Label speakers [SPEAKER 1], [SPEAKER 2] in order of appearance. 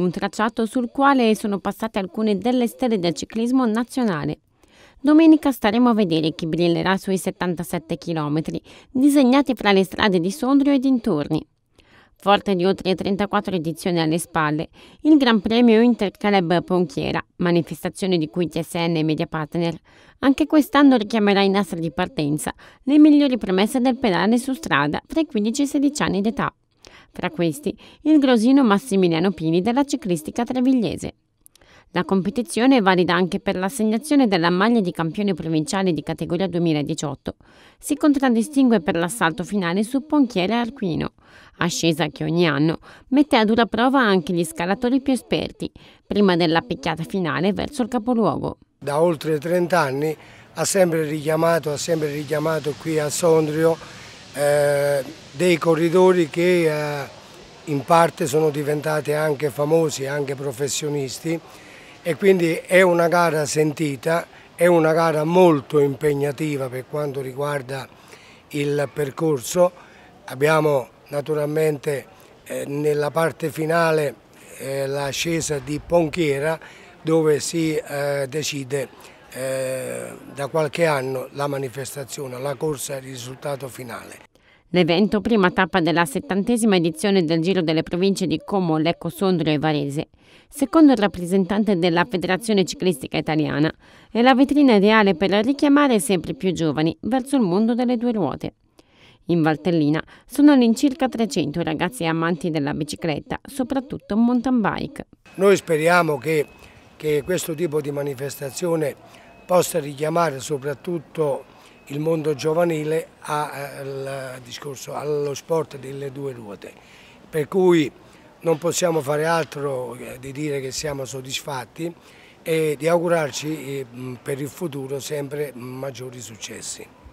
[SPEAKER 1] un tracciato sul quale sono passate alcune delle stelle del ciclismo nazionale. Domenica staremo a vedere chi brillerà sui 77 km disegnati fra le strade di Sondrio e dintorni. Forte di oltre 34 edizioni alle spalle, il Gran Premio Intercaleb Ponchiera, manifestazione di cui TSN e Media Partner, anche quest'anno richiamerà in nastri di partenza le migliori premesse del pedale su strada tra i 15 e i 16 anni d'età. Tra questi, il grosino Massimiliano Pini della ciclistica trevigliese. La competizione è valida anche per l'assegnazione della maglia di campione provinciale di categoria 2018. Si contraddistingue per l'assalto finale su Ponchiere Arquino, ascesa che ogni anno mette a dura prova anche gli scalatori più esperti, prima della picchiata finale verso il capoluogo.
[SPEAKER 2] Da oltre 30 anni ha sempre richiamato, ha sempre richiamato qui a Sondrio dei corridori che eh, in parte sono diventati anche famosi, anche professionisti e quindi è una gara sentita, è una gara molto impegnativa per quanto riguarda il percorso. Abbiamo naturalmente eh, nella parte finale eh, l'ascesa di Ponchiera dove si eh, decide eh, da qualche anno la manifestazione, la corsa e il risultato finale.
[SPEAKER 1] L'evento, prima tappa della settantesima edizione del Giro delle province di Como, Lecco, Sondrio e Varese, secondo il rappresentante della Federazione Ciclistica Italiana, è la vetrina ideale per richiamare sempre più giovani verso il mondo delle due ruote. In Valtellina sono all'incirca 300 ragazzi amanti della bicicletta, soprattutto mountain bike.
[SPEAKER 2] Noi speriamo che, che questo tipo di manifestazione possa richiamare soprattutto il mondo giovanile al eh, discorso, allo sport delle due ruote. Per cui non possiamo fare altro di dire che siamo soddisfatti e di augurarci eh, per il futuro sempre maggiori successi.